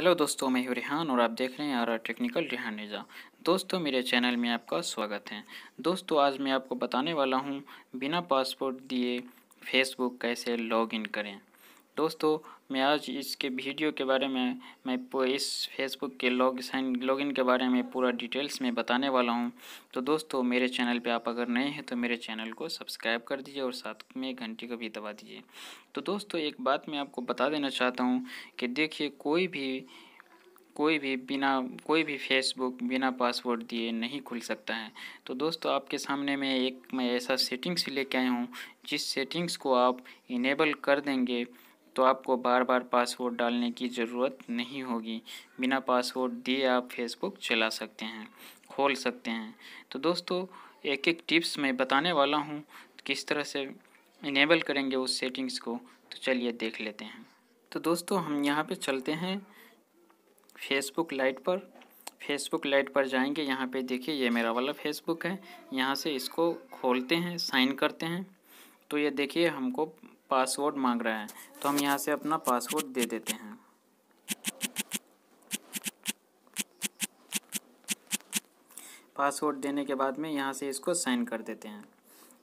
hello दोस्तों मैं हूँ रिहान और आप देख रहे हैं आर टेक्निकल रिहान निज़ा दोस्तों मेरे चैनल में आपका स्वागत है दोस्तों आज मैं आपको बताने वाला हूँ बिना पासपोर्ट दिए फेसबुक कैसे लॉगिन करें दोस्तों मैं आज इसके वीडियो के बारे में मैं इस फेसबुक के लॉग साइन लॉगिन के बारे में पूरा डिटेल्स में बताने वाला हूं तो दोस्तों मेरे चैनल पे आप अगर नए हैं तो मेरे चैनल को सब्सक्राइब कर दीजिए और साथ में घंटी को भी दबा दीजिए तो दोस्तों एक बात मैं आपको बता देना चाहता हूँ कि देखिए कोई भी कोई भी बिना कोई भी फेसबुक बिना पासवर्ड दिए नहीं खुल सकता है तो दोस्तों आपके सामने में एक मैं ऐसा सेटिंग्स लेके आया हूँ जिस सेटिंग्स को आप इनेबल कर देंगे तो आपको बार बार पासवर्ड डालने की ज़रूरत नहीं होगी बिना पासवर्ड दिए आप फेसबुक चला सकते हैं खोल सकते हैं तो दोस्तों एक एक टिप्स मैं बताने वाला हूँ किस तरह से इनेबल करेंगे उस सेटिंग्स को तो चलिए देख लेते हैं तो दोस्तों हम यहाँ पे चलते हैं फेसबुक लाइट पर फेसबुक लाइट पर जाएंगे यहाँ पे देखिए ये मेरा वाला फेसबुक है यहाँ से इसको खोलते हैं साइन करते हैं तो ये देखिए हमको पासवर्ड मांग रहा है तो हम यहाँ से अपना पासवर्ड दे देते हैं पासवर्ड देने के बाद में यहाँ से इसको साइन कर देते हैं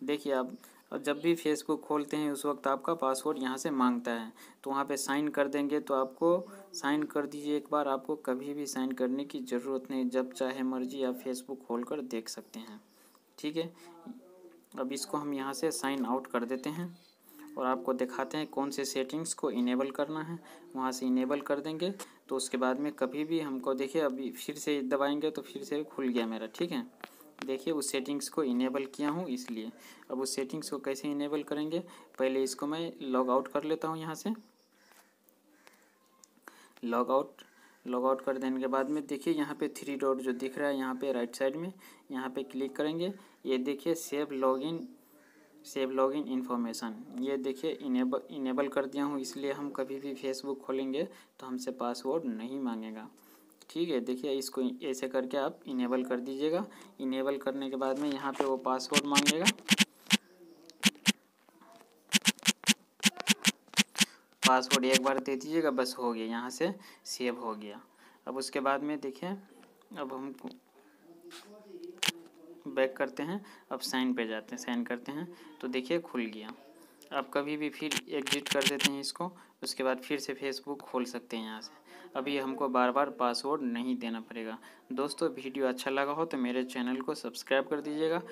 देखिए आप और जब भी फेसबुक खोलते हैं उस वक्त आपका पासवर्ड यहाँ से मांगता है तो वहाँ पे साइन कर देंगे तो आपको साइन कर दीजिए एक बार आपको कभी भी साइन करने की ज़रूरत नहीं जब चाहे मर्जी आप फेसबुक खोल कर देख सकते हैं ठीक है अब इसको हम यहाँ से साइन आउट कर देते हैं और आपको दिखाते हैं कौन से सेटिंग्स को इनेबल करना है वहाँ से इनेबल कर देंगे तो उसके बाद में कभी भी हमको देखिए अभी फिर से दबाएंगे तो फिर से खुल गया मेरा ठीक है देखिए उस सेटिंग्स को इनेबल किया हूँ इसलिए अब उस सेटिंग्स को कैसे इनेबल करेंगे पहले इसको मैं लॉग आउट कर लेता हूँ यहाँ से लॉग आउट लॉग आउट कर देने के बाद में देखिए यहाँ पे थ्री डॉट जो दिख रहा है यहाँ पे राइट साइड में यहाँ पे क्लिक करेंगे ये देखिए save login save login information ये देखिए इनेबल इनेबल कर दिया हूँ इसलिए हम कभी भी फेसबुक खोलेंगे तो हमसे पासवर्ड नहीं मांगेगा ठीक है देखिए इसको ऐसे करके आप इनेबल कर दीजिएगा इनेबल करने के बाद में यहाँ पे वो पासवर्ड मांगेगा पासवर्ड एक बार दे दीजिएगा बस हो गया यहाँ से सेव हो गया अब उसके बाद में देखिए अब हम बैक करते हैं अब साइन पे जाते हैं साइन करते हैं तो देखिए खुल गया आप कभी भी फिर एग्जिट कर देते हैं इसको उसके बाद फिर से फेसबुक खोल सकते हैं यहाँ से अभी हमको बार बार पासवर्ड नहीं देना पड़ेगा दोस्तों वीडियो अच्छा लगा हो तो मेरे चैनल को सब्सक्राइब कर दीजिएगा